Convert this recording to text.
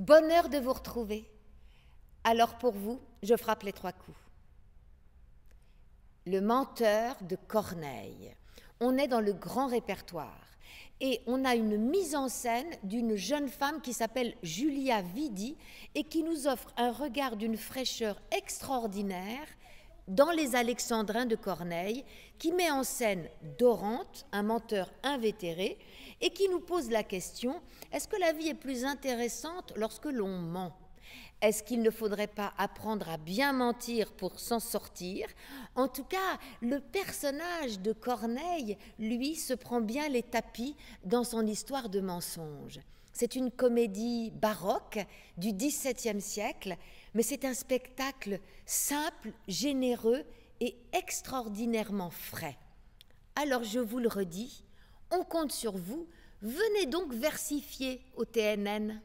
Bonheur de vous retrouver. Alors pour vous, je frappe les trois coups. Le menteur de Corneille. On est dans le grand répertoire et on a une mise en scène d'une jeune femme qui s'appelle Julia Vidi et qui nous offre un regard d'une fraîcheur extraordinaire dans Les Alexandrins de Corneille, qui met en scène Dorante, un menteur invétéré, et qui nous pose la question est-ce que la vie est plus intéressante lorsque l'on ment est-ce qu'il ne faudrait pas apprendre à bien mentir pour s'en sortir En tout cas, le personnage de Corneille, lui, se prend bien les tapis dans son histoire de mensonge. C'est une comédie baroque du XVIIe siècle, mais c'est un spectacle simple, généreux et extraordinairement frais. Alors je vous le redis, on compte sur vous, venez donc versifier au TNN.